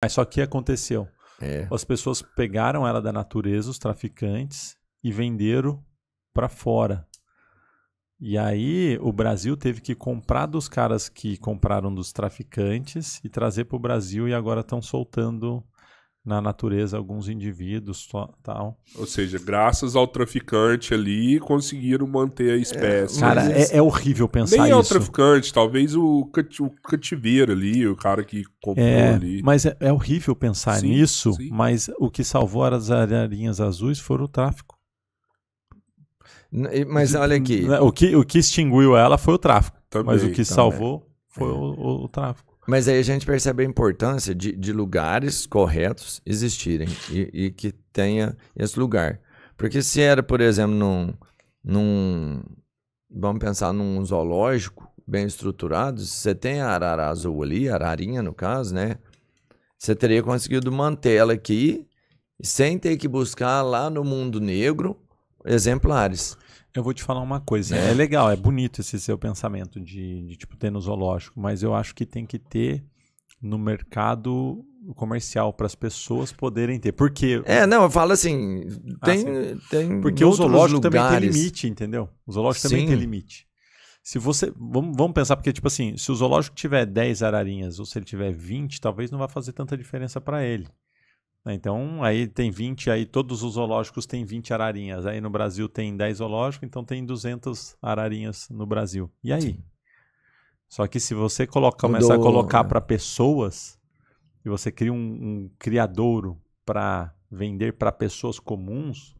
Mas só que aconteceu. É. As pessoas pegaram ela da natureza, os traficantes, e venderam para fora. E aí o Brasil teve que comprar dos caras que compraram dos traficantes e trazer para o Brasil e agora estão soltando na natureza alguns indivíduos tal. Ou seja, graças ao traficante ali, conseguiram manter a é, espécie. É, cara, é, é, horrível pensar nem isso. Nem é o traficante, talvez o, o cativeiro ali, o cara que comprou é, ali. Mas é, é horrível pensar sim, nisso, sim. mas o que salvou as ararinhas azuis foi o tráfico. Mas olha aqui. Né, o que, o que extinguiu ela foi o tráfico. Também, mas o que também. salvou foi é. o, o tráfico. Mas aí a gente percebe a importância de, de lugares corretos existirem e, e, que tenha esse lugar. Porque se era, por exemplo, num, num vamos pensar num zoológico bem estruturado, se você tem a arara azul ali, ararinha no caso, né? Você teria conseguido manter ela aqui sem ter que buscar lá no mundo negro exemplares. Eu vou te falar uma coisa. É, é legal, é bonito esse seu pensamento de, de, tipo ter no zoológico, mas eu acho que tem que ter no mercado comercial para as pessoas poderem ter. Porque É, não, eu falo assim, ah, tem assim, tem Porque o zoológico lugares. também tem limite, entendeu? O zoológico Sim. também tem limite. Se você. Vamos, vamos pensar, porque, tipo assim, se o zoológico tiver 10 ararinhas ou se ele tiver 20, talvez não vá fazer tanta diferença para ele. Né? Então, aí tem 20, aí todos os zoológicos têm 20 ararinhas. Aí no Brasil tem 10 zoológicos, então tem 200 ararinhas no Brasil. E aí? Só que se você coloca, começar a colocar é. para pessoas, e você cria um, um criadouro para vender para pessoas comuns,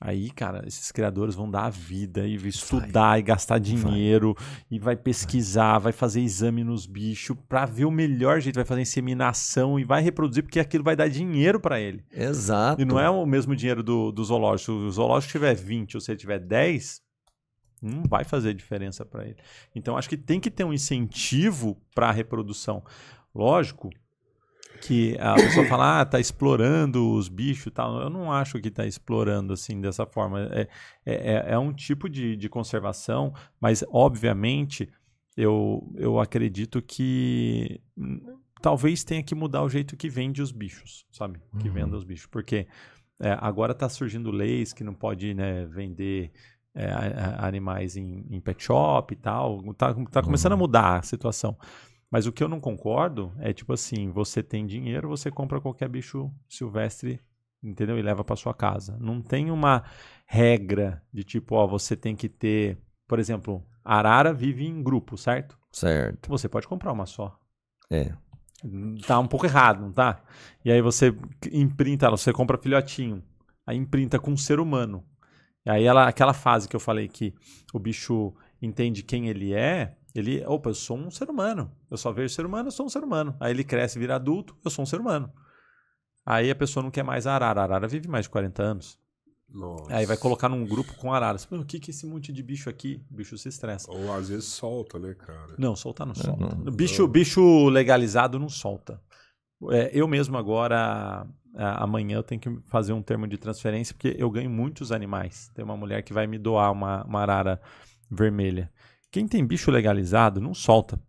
Aí, cara, esses criadores vão dar a vida e estudar vai. e gastar dinheiro vai. e vai pesquisar, vai. vai fazer exame nos bichos para ver o melhor jeito, vai fazer inseminação e vai reproduzir porque aquilo vai dar dinheiro para ele. Exato. E não é o mesmo dinheiro do, do zoológico. Se o zoológico tiver 20 ou se ele tiver 10, não vai fazer diferença para ele. Então, acho que tem que ter um incentivo para a reprodução. Lógico, que a pessoa fala, ah, tá explorando os bichos e tal. Eu não acho que tá explorando assim dessa forma. É, é, é, é um tipo de, de conservação, mas obviamente eu, eu acredito que talvez tenha que mudar o jeito que vende os bichos, sabe? Que uhum. venda os bichos. Porque é, agora tá surgindo leis que não pode né, vender é, animais em, em, pet shop e tal. Tá, tá começando uhum. a mudar a situação. Mas o que eu não concordo é tipo assim, você tem dinheiro, você compra qualquer bicho silvestre, entendeu? E leva para sua casa. Não tem uma regra de tipo, ó, você tem que ter, por exemplo, arara vive em grupo, certo? Certo. Você pode comprar uma só. É. Tá um pouco errado, não tá? E aí você imprinta você compra filhotinho. Aí imprinta com um ser humano. E aí ela, aquela fase que eu falei que o bicho entende quem ele é, ele, opa, eu sou um ser humano. Eu só vejo ser humano, eu sou um ser humano. Aí ele cresce, vira adulto, eu sou um ser humano. Aí a pessoa não quer mais a arara. A arara vive mais de 40 anos. Nossa. Aí vai colocar num grupo com araras. O que que esse monte de bicho aqui? O bicho se estressa. Ou às vezes solta, né, cara? Não, soltar não solta. Não, não. Bicho, não. bicho legalizado não solta. É, eu mesmo agora, amanhã eu tenho que fazer um termo de transferência porque eu ganho muitos animais. Tem uma mulher que vai me doar uma, uma arara vermelha. Quem tem bicho legalizado não solta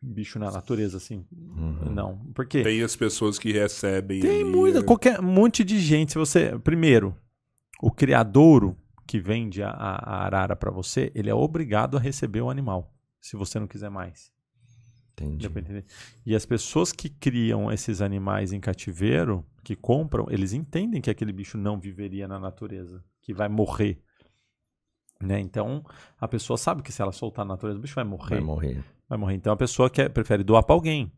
bicho na natureza, assim. Uhum. Não. Porque. Tem as pessoas que recebem. Tem muita, né? qualquer um monte de gente. Se você. Primeiro, o criadouro que vende a, a arara para você, ele é obrigado a receber o animal, se você não quiser mais. Entendi. E as pessoas que criam esses animais em cativeiro, que compram, eles entendem que aquele bicho não viveria na natureza, que vai morrer. Né? Então, a pessoa sabe que se ela soltar na natureza, o bicho vai morrer. Vai morrer. Vai morrer. Então, a pessoa quer, prefere doar para alguém.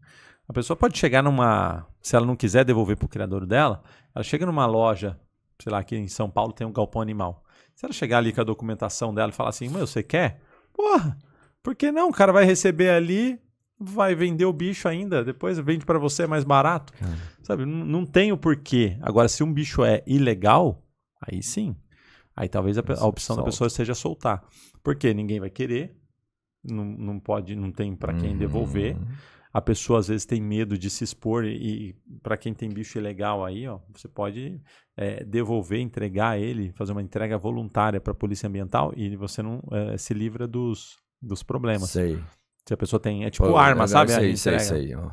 A pessoa pode chegar numa. Se ela não quiser devolver para o criador dela, ela chega numa loja, sei lá, aqui em São Paulo tem um galpão animal. Se ela chegar ali com a documentação dela e falar assim: Meu, você quer? Porra, por que não? O cara vai receber ali, vai vender o bicho ainda, depois vende para você é mais barato. Cara. Sabe? Não, não tem o porquê. Agora, se um bicho é ilegal, aí sim. Aí talvez a, a opção Solta. da pessoa seja soltar. Porque ninguém vai querer, não, não pode, não tem para quem devolver. Uhum. A pessoa às vezes tem medo de se expor e, e para quem tem bicho ilegal aí, ó, você pode é, devolver, entregar ele, fazer uma entrega voluntária para a polícia ambiental e você não é, se livra dos, dos problemas. Sei. Se a pessoa tem, é tipo Pô, arma, é, é, sabe? Sei, sei, sei. Ó.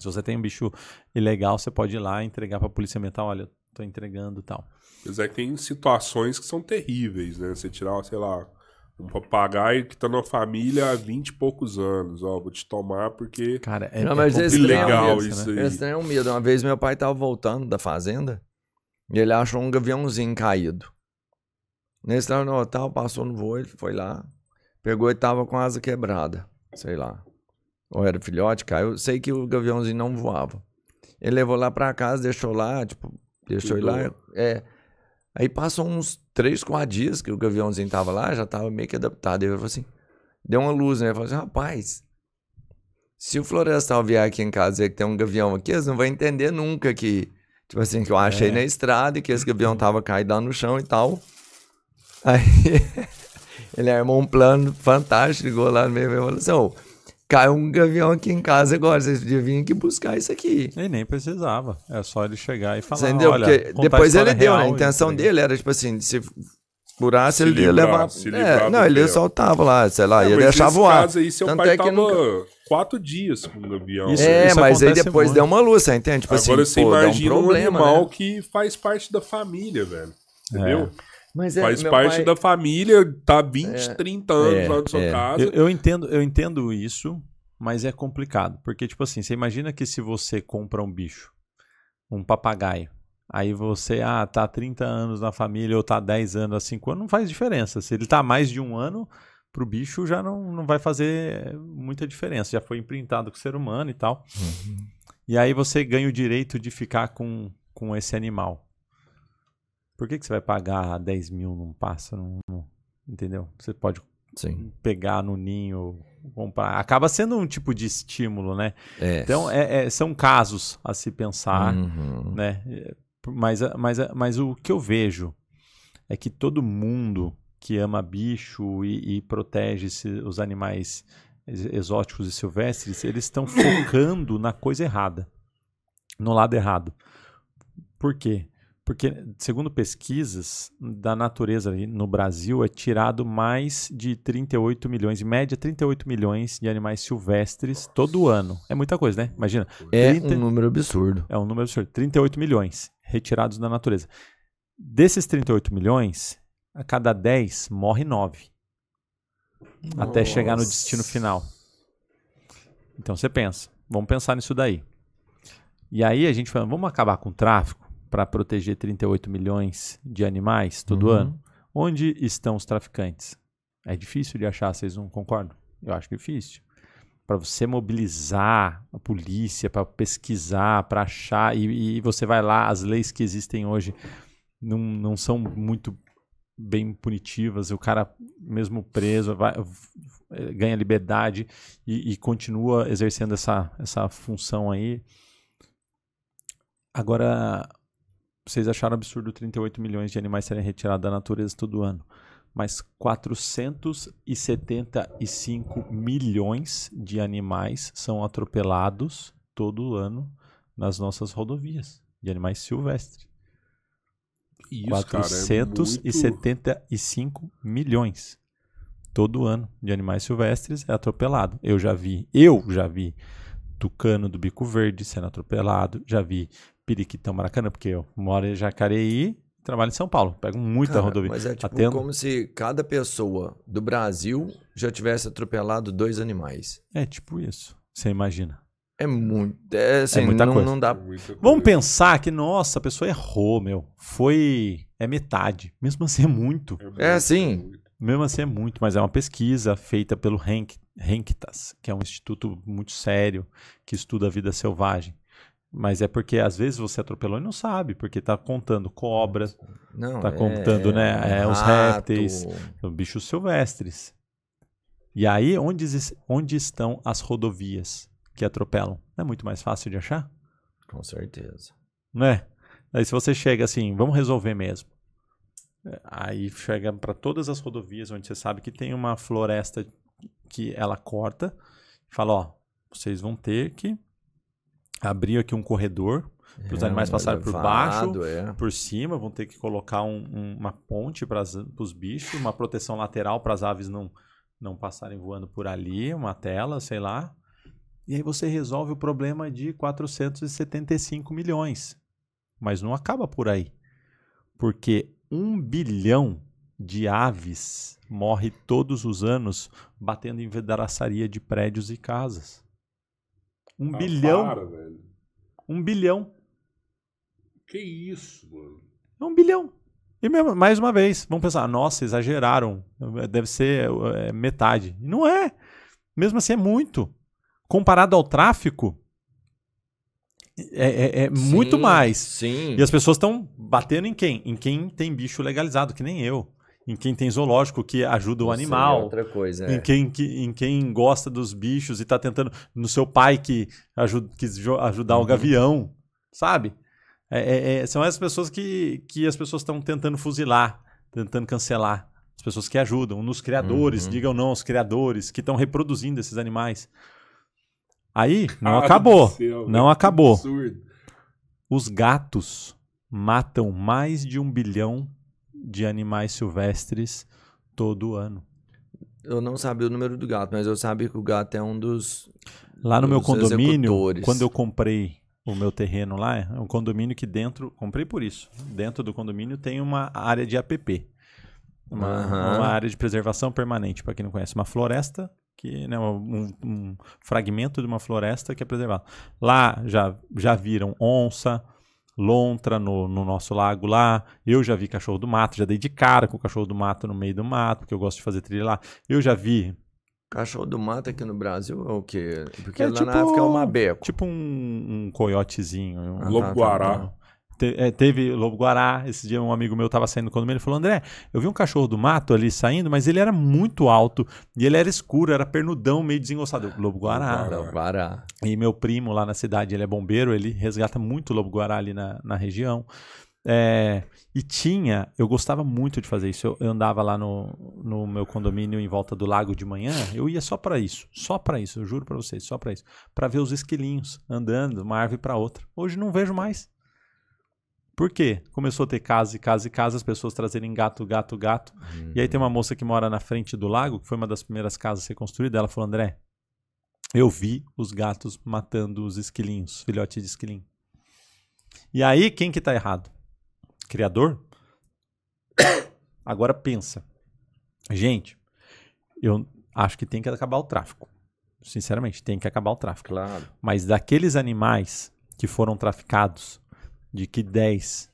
Se você tem um bicho ilegal, você pode ir lá entregar para a polícia ambiental, olha, estou entregando e tal. Apesar que tem situações que são terríveis, né? Você tirar, sei lá, um papagaio que tá numa família há 20 e poucos anos. Ó, vou te tomar porque. Cara, é, não, é mas é legal medo, isso né? aí. é um medo. Uma vez meu pai tava voltando da fazenda e ele achou um gaviãozinho caído. Nesse estava no hotel, passou no voo, ele foi lá, pegou e tava com a asa quebrada. Sei lá. Ou era filhote, caiu. Sei que o gaviãozinho não voava. Ele levou lá pra casa, deixou lá, tipo, deixou ele lá. É. Aí passam uns 3, 4 dias que o gaviãozinho tava lá, já tava meio que adaptado. Ele falou assim, deu uma luz, né? Ele falou assim, rapaz, se o Florestal vier aqui em casa e dizer que tem um gavião aqui, eles não vão entender nunca que, tipo assim, que eu achei é. na estrada e que esse gavião tava caído lá no chão e tal. Aí ele armou um plano fantástico, ligou lá no meio e falou assim, Oh, Caiu um gavião aqui em casa agora, vocês podiam vir aqui buscar isso aqui. E nem precisava, é só ele chegar e falar, Entendeu? Olha, Porque depois ele deu, né a intenção dele era tipo assim, se furasse, se ele livrar, ia levar... Se é, não, ele soltava lá, sei lá, não, ia deixar voar. Caso aí, seu Tanto pai é que nunca... quatro dias com o gavião. Isso, é, isso mas aí depois muito. deu uma luz, você entende? Tipo Agora assim, você pô, imagina um, problema, um né? animal né? que faz parte da família, velho. É. Entendeu? É. Mas é, Faz parte pai... da família, tá 20, é, 30 anos é, lá na sua é. casa. Eu, eu, entendo, eu entendo isso, mas é complicado. Porque, tipo assim, você imagina que se você compra um bicho, um papagaio, aí você, ah, tá 30 anos na família, ou tá 10 anos, há 5 anos, não faz diferença. Se ele tá mais de um ano, pro bicho já não, não vai fazer muita diferença. Já foi imprintado com o ser humano e tal. Uhum. E aí você ganha o direito de ficar com, com esse animal. Por que, que você vai pagar 10 mil num pássaro? Num, entendeu? Você pode Sim. pegar no ninho, comprar. Acaba sendo um tipo de estímulo, né? É. Então, é, é, são casos a se pensar, uhum. né? Mas, mas, mas o que eu vejo é que todo mundo que ama bicho e, e protege os animais exóticos e silvestres, eles estão focando na coisa errada, no lado errado. Por quê? Porque, segundo pesquisas, da natureza no Brasil é tirado mais de 38 milhões, em média 38 milhões de animais silvestres todo ano. É muita coisa, né? Imagina. É 30... um número absurdo. É um número absurdo. 38 milhões retirados da natureza. Desses 38 milhões, a cada 10 morre 9. Nossa. Até chegar no destino final. Então você pensa, vamos pensar nisso daí. E aí a gente fala, vamos acabar com o tráfico? para proteger 38 milhões de animais todo uhum. ano. Onde estão os traficantes? É difícil de achar, vocês não concordam? Eu acho difícil. Para você mobilizar a polícia, para pesquisar, para achar, e, e, você vai lá, as leis que existem hoje não, não são muito bem punitivas, o cara mesmo preso vai, ganha liberdade e, e, continua exercendo essa, essa função aí. Agora, vocês acharam absurdo 38 milhões de animais serem retirados da natureza todo ano, mas 475 milhões de animais são atropelados todo ano nas nossas rodovias, de animais silvestres. Isso, 475 cara, é muito... milhões todo ano de animais silvestres é atropelado. Eu já vi, eu já vi tucano do bico verde sendo atropelado, já vi Periquitão, Maracanã, porque eu moro em Jacareí trabalho em São Paulo. Pego muita Cara, rodovia. Mas é tipo Atendo... como se cada pessoa do Brasil já tivesse atropelado dois animais. É tipo isso. Você imagina. É muito. É, é assim, é muita não, coisa. Não dá... Vamos pensar que, nossa, a pessoa errou, meu. Foi. É metade. Mesmo assim é muito. É, é sim. É Mesmo assim é muito, mas é uma pesquisa feita pelo Renktas, que é um instituto muito sério que estuda a vida selvagem. Mas é porque às vezes você atropelou e não sabe, porque tá contando cobra, não, tá é, contando, é, né, é, os répteis, bichos silvestres. E aí, onde, onde estão as rodovias que atropelam? é muito mais fácil de achar? Com certeza. Né? Aí se você chega assim, vamos resolver mesmo. Aí chega para todas as rodovias onde você sabe que tem uma floresta que ela corta, fala, ó, vocês vão ter que abrir aqui um corredor para os é, animais passarem elevado, por baixo, é. por cima, vão ter que colocar um, um, uma ponte para os bichos, uma proteção lateral para as aves não, não passarem voando por ali, uma tela, sei lá. E aí você resolve o problema de 475 milhões. Mas não acaba por aí. Porque um bilhão de aves morre todos os anos batendo em vidraçaria de prédios e casas. Um ah, bilhão. Para, velho. Um bilhão. Que isso, mano? É um bilhão. E mesmo, mais uma vez, vamos pensar, nossa, exageraram. Deve ser é, metade. Não é. Mesmo assim, é muito. Comparado ao tráfico, é, é, é sim, muito mais. Sim. E as pessoas estão batendo em quem? Em quem tem bicho legalizado, que nem eu em quem tem zoológico que ajuda o Isso é animal. É outra coisa. Em, é. quem, que, em quem gosta dos bichos e está tentando. No seu pai que ajuda, quis ajudar uhum. o gavião, sabe? É, é, é, são essas pessoas que, que as pessoas estão tentando fuzilar, tentando cancelar. As pessoas que ajudam, nos criadores, uhum. digam não aos criadores, que estão reproduzindo esses animais. Aí, não acabou. Céu, não acabou. Absurdo. Os gatos matam mais de um bilhão de animais silvestres todo ano. Eu não sabia o número do gato, mas eu sabia que o gato é um dos. Lá no dos meu condomínio, quando eu comprei o meu terreno lá, é um condomínio que dentro. Comprei por isso. Dentro do condomínio tem uma área de APP. Uma, uhum. uma área de preservação permanente, para quem não conhece. Uma floresta, que né, um, um fragmento de uma floresta que é preservado. Lá já, já viram onça, lontra no, no, nosso lago lá. Eu já vi cachorro do mato, já dei de cara com o cachorro do mato no meio do mato, porque eu gosto de fazer trilha lá. Eu já vi. Cachorro do mato aqui no Brasil é o quê? Porque é, lá tipo, na África é uma beco. Tipo um, um coiotezinho. Um ah, tá, lobo-guará. Tá, tá, tá. Te, é, teve lobo-guará. Esse dia um amigo meu estava saindo do condomínio e falou: André, eu vi um cachorro do mato ali saindo, mas ele era muito alto e ele era escuro, era pernudão, meio desengonçado. Lobo-guará. Lobo-guará. E meu primo lá na cidade, ele é bombeiro, ele resgata muito lobo-guará ali na, na região. É, e tinha, eu gostava muito de fazer isso. Eu, eu, andava lá no, no meu condomínio em volta do lago de manhã, eu ia só para isso, só para isso, eu juro para vocês, só para isso, para ver os esquilinhos andando, uma árvore para outra. Hoje não vejo mais. Por quê? Começou a ter casa e casa e casa, as pessoas trazerem gato, gato, gato. Uhum. E aí tem uma moça que mora na frente do lago, que foi uma das primeiras casas a ser construída. Ela falou: André, eu vi os gatos matando os esquilinhos, filhote de esquilinho. E aí, quem que tá errado? Criador? Agora pensa. Gente, eu acho que tem que acabar o tráfico. Sinceramente, tem que acabar o tráfico. Claro. Mas daqueles animais que foram traficados, de que 10,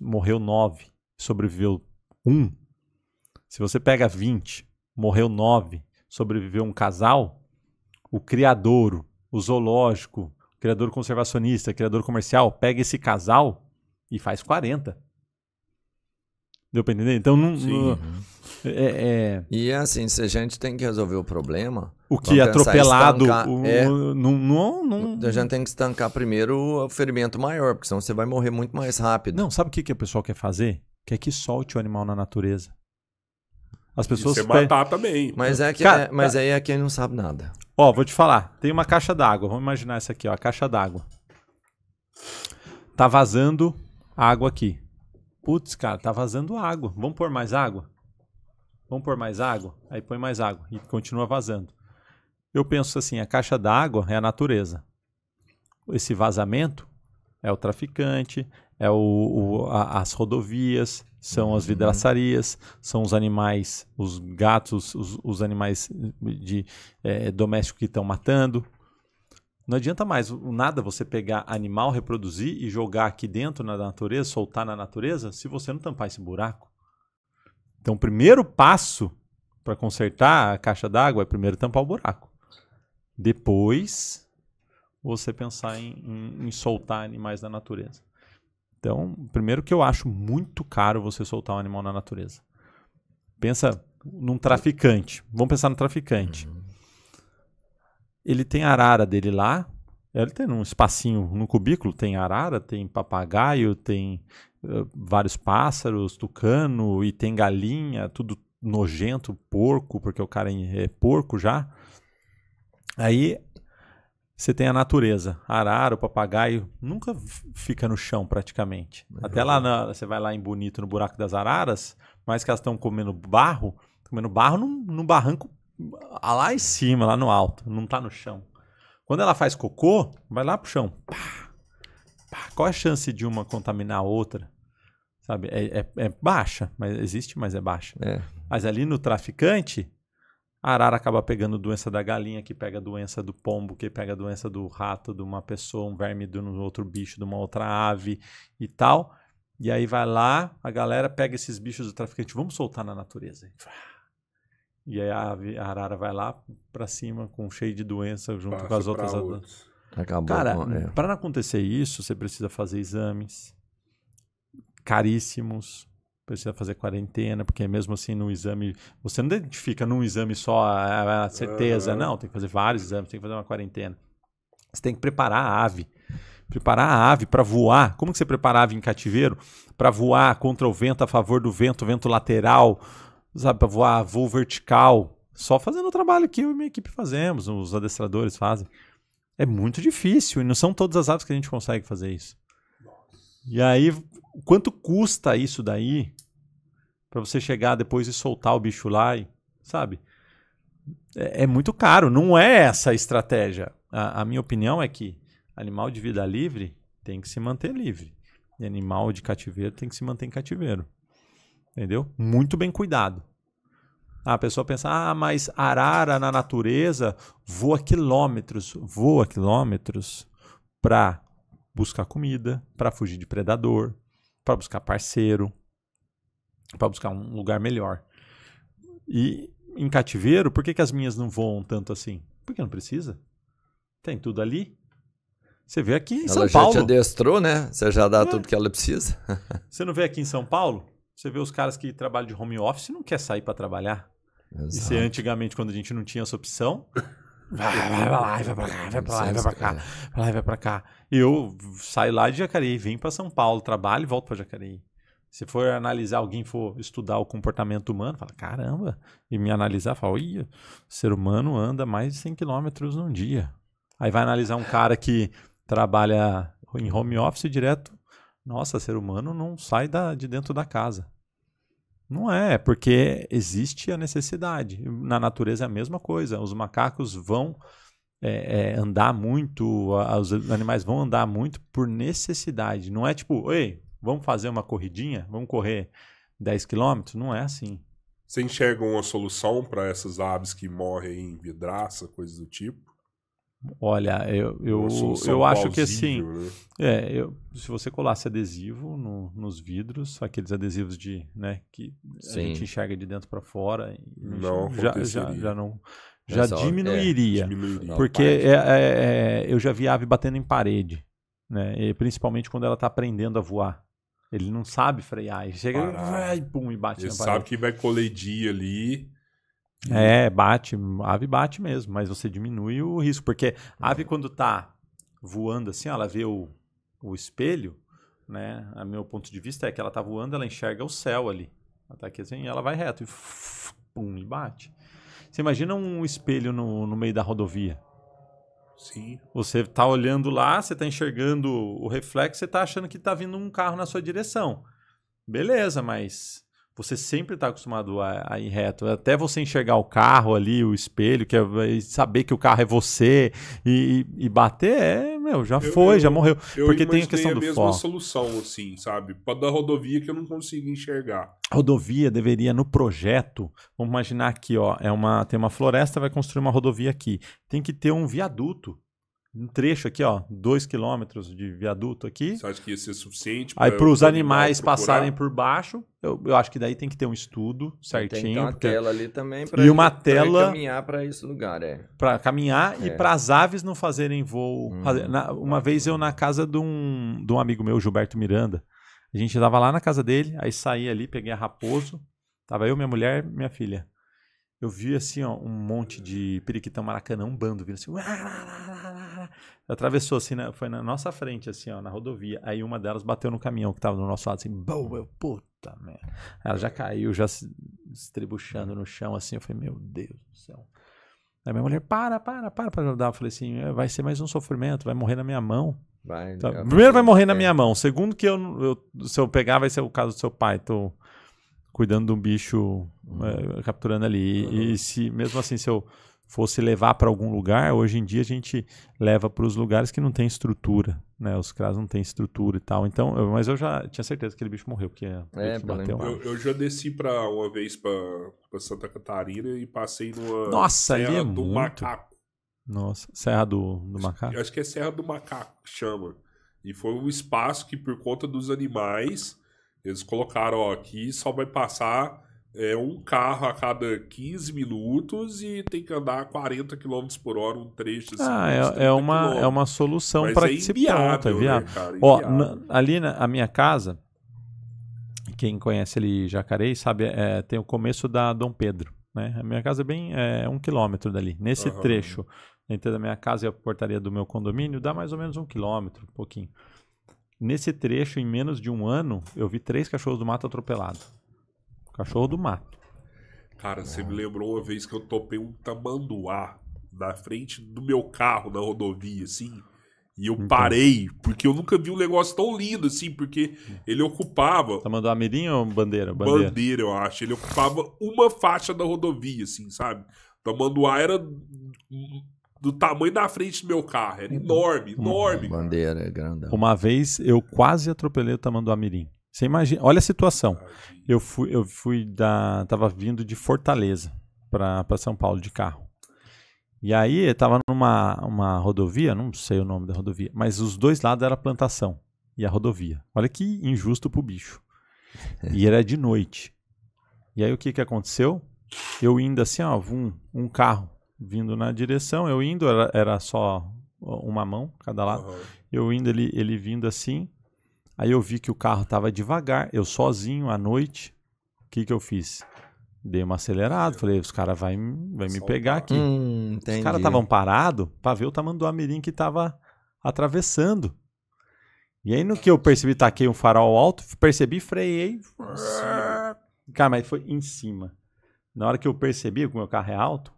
morreu 9, sobreviveu 1. Se você pega 20, morreu 9, sobreviveu um casal, o criador, o zoológico, o criador conservacionista, o criador comercial, pega esse casal e faz 40. Deu pra entender? Então não. Sim, não uhum. É, é... E assim, se a gente tem que resolver o problema. O que é atropelado. Estancar, o... É... Não, não, não... A gente tem que estancar primeiro o ferimento maior, porque senão você vai morrer muito mais rápido. Não, sabe o que, que o pessoal quer fazer? Quer que solte o animal na natureza. As pessoas. E você matar também. Mas, é que, Cara, é, mas tá. aí é quem não sabe nada. Ó, vou te falar. Tem uma caixa d'água. Vamos imaginar essa aqui, ó. A caixa d'água. Tá vazando água aqui. Putz, cara, tá vazando água. Vamos pôr mais água? Vamos pôr mais água? Aí põe mais água e continua vazando. Eu penso assim: a caixa d'água é a natureza. Esse vazamento é o traficante, é o, o a, as rodovias, são as uhum. vidraçarias, são os animais, os gatos, os, os animais de é, doméstico que estão matando. Não adianta mais nada você pegar animal, reproduzir e jogar aqui dentro na natureza, soltar na natureza, se você não tampar esse buraco. Então, o primeiro passo para consertar a caixa d'água é primeiro tampar o buraco. Depois, você pensar em, em, em soltar animais da natureza. Então, primeiro que eu acho muito caro você soltar um animal na natureza. Pensa num traficante. Vamos pensar no traficante. Uhum. Ele tem a arara dele lá. Ele tem um espacinho no cubículo, tem arara, tem papagaio, tem vários pássaros, tucano e tem galinha, tudo nojento, porco, porque o cara é, é porco já. Aí você tem a natureza, arara, o papagaio, nunca fica no chão praticamente. Até lá, na, você vai lá em Bonito, no buraco das araras, mas que elas estão comendo barro, comendo barro num, num barranco ah, lá em cima, lá no alto, não tá no chão. Quando ela faz cocô, vai lá pro chão. Pá, pá. Qual a chance de uma contaminar a outra? Sabe? É, é, é baixa, mas existe, mas é baixa. É. Mas ali no traficante, a arara acaba pegando doença da galinha, que pega doença do pombo, que pega doença do rato, de uma pessoa, um verme de um outro bicho, de uma outra ave e tal. E aí vai lá, a galera pega esses bichos do traficante, vamos soltar na natureza. E aí a, ave, a arara vai lá para cima com cheio de doença junto Passa com as outras. Acabou Cara, é. para não acontecer isso, você precisa fazer exames caríssimos, precisa fazer quarentena, porque mesmo assim no exame, você não identifica num exame só a, a certeza, uhum. não, tem que fazer vários exames, tem que fazer uma quarentena. Você tem que preparar a ave. Preparar a ave para voar. Como que você prepara a ave em cativeiro? Para voar contra o vento, a favor do vento, vento lateral, sabe, para voar voo vertical. Só fazendo o trabalho que eu e minha equipe fazemos, os adestradores fazem. É muito difícil e não são todas as aves que a gente consegue fazer isso. E aí quanto custa isso daí para você chegar depois e soltar o bicho lá, e, sabe? É, é, muito caro, não é essa a estratégia. A, a minha opinião é que animal de vida livre tem que se manter livre. E animal de cativeiro tem que se manter em cativeiro. Entendeu? Muito bem cuidado. Ah, a pessoa pensa, ah, mas arara na natureza voa quilômetros, voa quilômetros para buscar comida, para fugir de predador, para buscar parceiro, para buscar um lugar melhor. E em cativeiro, por que, que as minhas não voam tanto assim? Porque não precisa. Tem tudo ali. Você vê aqui em ela São Paulo. Ela já te adestrou, né? Você já dá é. tudo que ela precisa. você não vê aqui em São Paulo? Você vê os caras que trabalham de home office e não quer sair para trabalhar. Exato. Isso é antigamente, quando a gente não tinha essa opção, Vai, vai, pra lá, vai pra cá, vai pra lá, vai pra cá, vai lá, vai pra cá. Eu saio lá de Jacareí, vim pra São Paulo, trabalho e volto pra Jacareí. Se for analisar, alguém for estudar o comportamento humano, fala, caramba, e me analisar, fala, ia, o ser humano anda mais de 100 quilômetros num dia. Aí vai analisar um cara que trabalha em home office direto, nossa, ser humano não sai da, de dentro da casa. Não é, é, porque existe a necessidade. Na natureza é a mesma coisa. Os macacos vão é, é, andar muito, os animais vão andar muito por necessidade. Não é tipo, ei, vamos fazer uma corridinha? Vamos correr 10 quilômetros? Não é assim. Você enxerga uma solução para essas aves que morrem em vidraça, coisas do tipo? Olha, eu, eu, eu acho que assim. Né? É, eu, se você colasse adesivo no, nos vidros, aqueles adesivos de, né, que Sim. a gente enxerga de dentro para fora, não já, já, já, não. Já diminuiria. É, diminuiria. Porque é, é, é, eu já vi ave batendo em parede, né? E principalmente quando ela está aprendendo a voar. Ele não sabe frear. Ele chega e, pum, e bate ele na parede. Ele sabe que vai colidir ali. Uhum. É, bate, ave bate mesmo, mas você diminui o risco, porque a ave quando tá voando assim, ela vê o, o espelho, né? A meu ponto de vista é que ela tá voando, ela enxerga o céu ali. Ela tá aqui assim, ela vai reto e pum, e bate. Você imagina um espelho no, no meio da rodovia. Sim. Você tá olhando lá, você tá enxergando o reflexo, você tá achando que tá vindo um carro na sua direção. Beleza, mas você sempre está acostumado a, a, ir reto. Né? Até você enxergar o carro ali, o espelho, que é, é saber que o carro é você e, e bater, é, meu, já eu, foi, eu, já morreu. Eu porque tem a questão do foco. Eu a mesma solução, assim, sabe? Da rodovia que eu não consigo enxergar. rodovia deveria, no projeto, vamos imaginar aqui, ó, é uma, tem uma floresta, vai construir uma rodovia aqui. Tem que ter um viaduto um trecho aqui, ó, dois quilômetros de viaduto aqui. Você acha que ia ser suficiente? Aí para os animais passarem por baixo, eu, eu acho que daí tem que ter um estudo certinho. Tem que ter uma tela ali também para e uma tela caminhar para esse lugar, é. Para caminhar é. e para as aves não fazerem voo. Hum, fazer... na, uma tá vez eu na casa de um, de um amigo meu, Gilberto Miranda, a gente estava lá na casa dele, aí saí ali, peguei a raposo, tava eu, minha mulher, minha filha. Eu vi assim, ó, um monte de periquitão maracanã, um bando vindo assim. Uá, uá, uá, atravessou assim, na, foi na nossa frente, assim, ó, na rodovia. Aí uma delas bateu no caminhão que tava do nosso lado, assim, boa, puta merda. Ela já caiu, já se estribuchando no chão, assim. Eu falei, meu Deus do céu. Aí minha mulher, para, para, para para ajudar. Eu falei assim, é, vai ser mais um sofrimento, vai morrer na minha mão. Vai, então, primeiro vai morrer na é. minha mão. Segundo que eu, eu, se eu pegar, vai ser o caso do seu pai. Tô cuidando de um bicho, uhum. é, capturando ali. Uhum. E se, mesmo assim, se eu fosse levar para algum lugar, hoje em dia a gente leva para os lugares que não tem estrutura, né? Os caras não têm estrutura e tal. Então, eu, mas eu já tinha certeza que aquele bicho morreu, porque é, bateu. Eu, eu, já desci para uma vez para Santa Catarina e passei numa Nossa, serra é do muito. macaco. Nossa, Serra do, do Macaco? Acho que é Serra do Macaco que chama. E foi um espaço que, por conta dos animais, eles colocaram, ó, aqui só vai passar é um carro a cada 15 minutos e tem que andar 40 km por hora um trecho assim. Ah, é, é, uma, é uma solução para é se é viável. Né, cara, Ó, na, ali na minha casa, quem conhece ali Jacareí sabe, é, tem o começo da Dom Pedro. Né? A minha casa é bem é, um quilômetro dali. Nesse uhum. trecho, entre a minha casa e a portaria do meu condomínio, dá mais ou menos um quilômetro, um pouquinho. Nesse trecho, em menos de um ano, eu vi três cachorros do mato atropelados. Cachorro do mato. Cara, você é. me lembrou uma vez que eu topei um tamanduá na frente do meu carro na rodovia, assim. E eu então. parei, porque eu nunca vi um negócio tão lindo assim, porque ele ocupava. Tamanduá Mirim ou bandeira? bandeira? Bandeira, eu acho. Ele ocupava uma faixa da rodovia, assim, sabe? Tamanduá era do tamanho da frente do meu carro. Era uhum. enorme, enorme. Uma uhum. bandeira, é grandão. Uma vez eu quase atropelei o Tamanduá Mirim. Você imagina, olha a situação. Eu fui, eu fui da, tava vindo de Fortaleza para São Paulo de carro. E aí eu tava numa uma rodovia, não sei o nome da rodovia, mas os dois lados era plantação e a rodovia. Olha que injusto pro bicho. E era de noite. E aí o que que aconteceu? Eu indo assim, ó, um, um carro vindo na direção, eu indo, era, era só uma mão cada lado. Eu indo, ele, ele vindo assim, Aí eu vi que o carro estava devagar, eu sozinho à noite. O que, que eu fiz? Dei uma acelerada, falei, os caras vai, vai me pegar aqui. Hum, os caras estavam parados para ver o tamanho do amirim que estava atravessando. E aí no que eu percebi, taquei um farol alto, percebi, freiei. Cara, mas foi em cima. Na hora que eu percebi que o meu carro é alto,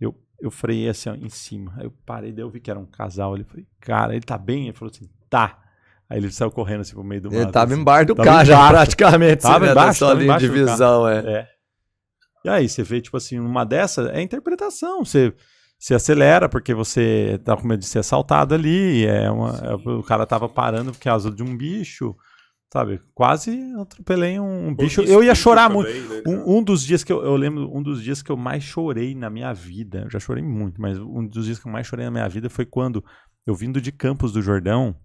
eu, eu freiei assim ó, em cima. Aí eu parei, daí eu vi que era um casal. Ele falei, cara, ele tá bem? Ele falou assim, tá. Aí ele saiu correndo assim pro meio do mato. Ele tava assim. embaixo do carro já, praticamente. Tava né, embaixo, tava embaixo de divisão, é. é. E aí você vê, tipo assim, uma dessa é interpretação. Você, você acelera porque você tá com medo de ser assaltado ali. É uma, é, o cara tava parando por causa é de um bicho. Sabe, quase atropelei um bicho. eu ia chorar muito. Né? Um, um, dos dias que eu, eu lembro, um dos dias que eu mais chorei na minha vida, eu já chorei muito, mas um dos dias que eu mais chorei na minha vida foi quando eu vindo de Campos do Jordão,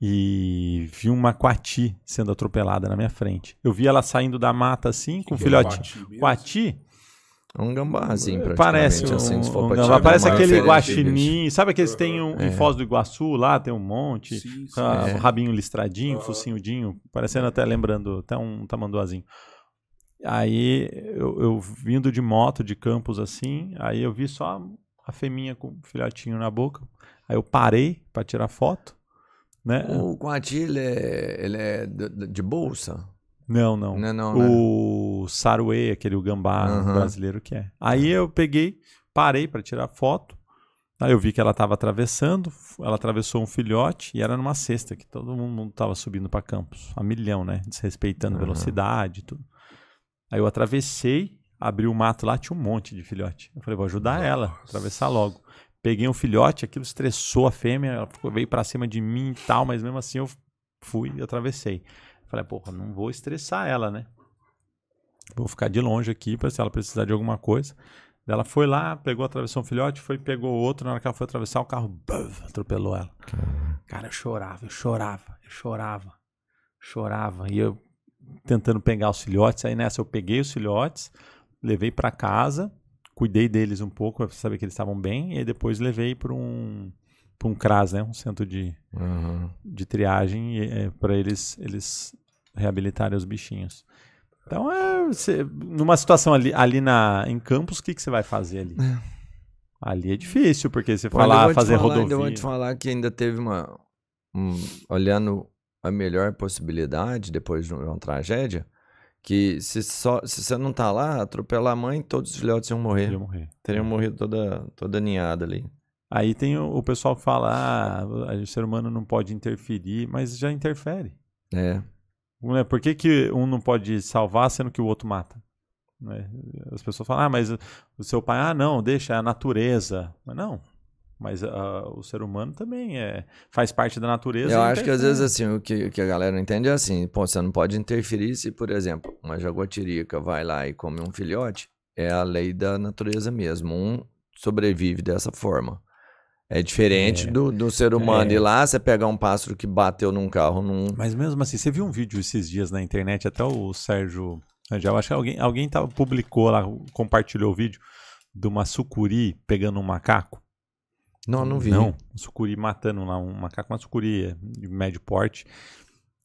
e vi uma coati sendo atropelada na minha frente. Eu vi ela saindo da mata assim, com o filhote. É coati? É um gambazinho, assim, Parece um, assim, um gambá. Parece aquele guaxinim. Sabe que tem um, é. em Foz do Iguaçu lá, tem um monte. Sim, sim. é. Rabinho listradinho, ah. focinhudinho. Parecendo até, lembrando, até um tamanduazinho. Aí, eu, eu vindo de moto, de campos assim, aí eu vi só a feminha com o filhotinho na boca. Aí eu parei para tirar foto. Né? O Coati, ele é, ele é de, de bolsa? Não, não. não, é não o né? Saruê, aquele o gambá uhum. brasileiro que é. Aí é. eu peguei, parei para tirar foto. Aí eu vi que ela estava atravessando, ela atravessou um filhote e era numa cesta que todo mundo estava subindo para Campos, a milhão, né? Desrespeitando uhum. velocidade e tudo. Aí eu atravessei, abri o mato lá, tinha um monte de filhote. Eu falei, vou ajudar Nossa. ela, atravessar logo. Peguei um filhote, aquilo estressou a fêmea, ela veio para cima de mim e tal, mas mesmo assim eu fui e atravessei. Falei, porra, não vou estressar ela, né? Vou ficar de longe aqui para se ela precisar de alguma coisa. Ela foi lá, pegou, atravessou um filhote, foi, pegou outro. Na hora que ela foi atravessar, o carro buf, atropelou ela. Cara, eu chorava, eu chorava, eu chorava, chorava. E eu tentando pegar os filhotes. Aí nessa eu peguei os filhotes, levei para casa cuidei deles um pouco para saber que eles estavam bem e depois levei para um para um CRAS, né, um centro de, uhum. de triagem é, para eles eles reabilitarem os bichinhos. Então é você, numa situação ali, ali na em Campos, o que que você vai fazer ali? É. ali é difícil porque você falar fazer falar, rodovia. Eu vou te falar que ainda teve uma um, olhando a melhor possibilidade depois de uma tragédia que se só se você não tá lá, atropelar a mãe, todos os filhotes iam morrer. Iam morrer. Teriam é. morrido toda toda ninhada ali. Aí tem o, o pessoal que fala, ah, o ser humano não pode interferir, mas já interfere. É. Né? Por que, que um não pode salvar sendo que o outro mata? Né? As pessoas falam, ah, mas o seu pai, ah, não, deixa, é a natureza. Mas não, mas ah, o ser humano também é, faz parte da natureza. Eu acho que às vezes assim, o que, o que a galera não entende é assim, pô, você não pode interferir se, por exemplo, uma jaguatirica vai lá e come um filhote, é a lei da natureza mesmo. Um sobrevive dessa forma. É diferente é, do, do ser humano é. ir lá, você pegar um pássaro que bateu num carro. Num... Mas mesmo assim, você viu um vídeo esses dias na internet, até o Sérgio Angel, acho que alguém, alguém tá, publicou lá, compartilhou o vídeo de uma sucuri pegando um macaco. Não, não vi. Não, um sucuri matando lá um macaco, uma sucuri é, de médio porte,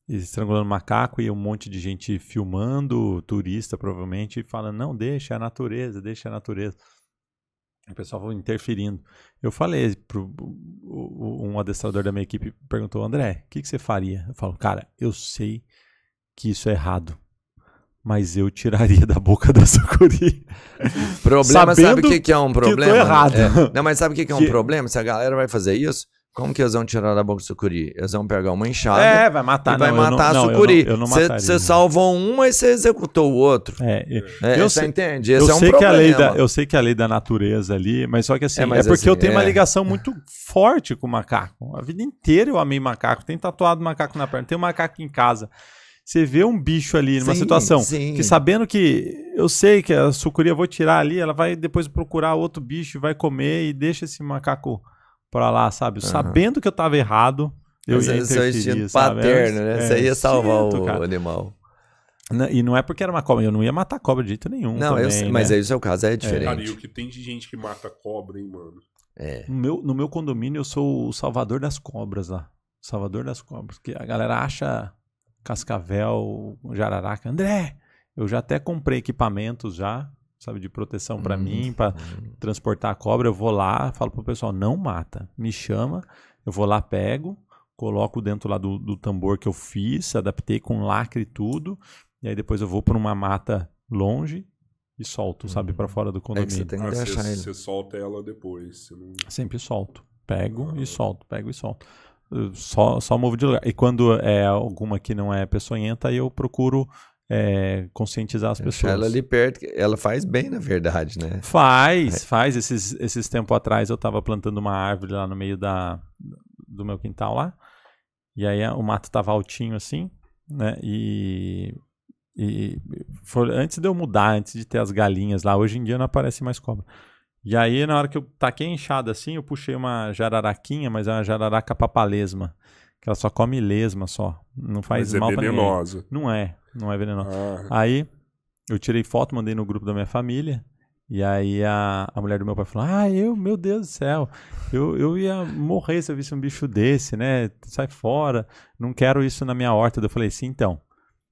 estrangulando um macaco e um monte de gente filmando, turista provavelmente, e falando, não, deixa é a natureza, deixa a natureza. O pessoal foi interferindo. Eu falei para um adestrador da minha equipe perguntou, André, o que, que você faria? Eu falo, cara, eu sei que isso é errado mas eu tiraria da boca da sucuri. Problema, Sabendo sabe o que, que é um problema? Que né? errado. É. Não, mas sabe o que, que é um que... problema? Se a galera vai fazer isso, como que eles vão tirar da boca do sucuri? Eles vão pegar uma enxada. É, vai matar. E vai não, matar não, a sucuri. Você salvou um, mas você executou o outro. É, é eu sei, entende? Esse eu é um sei problema. Que a lei da, eu sei que a lei da natureza ali, mas só que assim, é, é porque assim, eu tenho é. uma ligação muito forte com o macaco. A vida inteira eu amei macaco. Tem tatuado macaco na perna. Tem um macaco em casa você vê um bicho ali numa sim, situação sim. que sabendo que eu sei que a sucuri eu vou tirar ali, ela vai depois procurar outro bicho, vai comer e deixa esse macaco pra lá, sabe? Uhum. Sabendo que eu tava errado, eu Mas ia é interferir, sabe? paterno, né? É, você ia é salvar instinto, o cara. animal. e não é porque era uma cobra, eu não ia matar cobra de jeito nenhum. Não, também, eu, né? mas né? aí o seu caso é diferente. É. Cara, e o que tem de gente que mata cobra, hein, mano? É. No, meu, no meu condomínio eu sou o salvador das cobras lá. Salvador das cobras. Porque a galera acha Cascavel, Jararaca. André, eu já até comprei equipamentos já, sabe, de proteção para uhum. mim, para transportar a cobra. Eu vou lá, falo pro pessoal, não mata, me chama, eu vou lá, pego, coloco dentro lá do, do tambor que eu fiz, adaptei com lacre e tudo, e aí depois eu vou para uma mata longe e solto, sabe, para uhum. fora do é condomínio. É você tem que ah, deixar você, ele. Você solta ela depois. Não... Sempre solto. Pego ah. e solto, pego e solto só, só movo de lugar. E quando é alguma que não é peçonhenta, eu procuro é, conscientizar as pessoas. Ela ali perto, ela faz bem, na verdade, né? Faz, é. faz. Esses, esses tempo atrás eu estava plantando uma árvore lá no meio da, do meu quintal lá. E aí o mato tava altinho assim, né? E, e foi, antes de eu mudar, antes de ter as galinhas lá, hoje em dia não aparece mais cobra. E aí, na hora que eu taquei enxada assim, eu puxei uma jararaquinha, mas é uma jararaca papalesma. Que ela só come lesma só. Não faz mas é mal é pra ninguém. Não é, não é venenosa. Ah. Aí eu tirei foto, mandei no grupo da minha família. E aí a, a mulher do meu pai falou: Ah, eu, meu Deus do céu, eu, eu ia morrer se eu visse um bicho desse, né? Sai fora, não quero isso na minha horta. Eu falei, sim, então.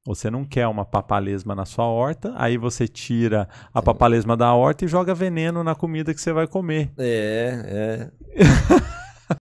Você não quer uma papalesma na sua horta, aí você tira a papalesma da horta e joga veneno na comida que você vai comer. É, é.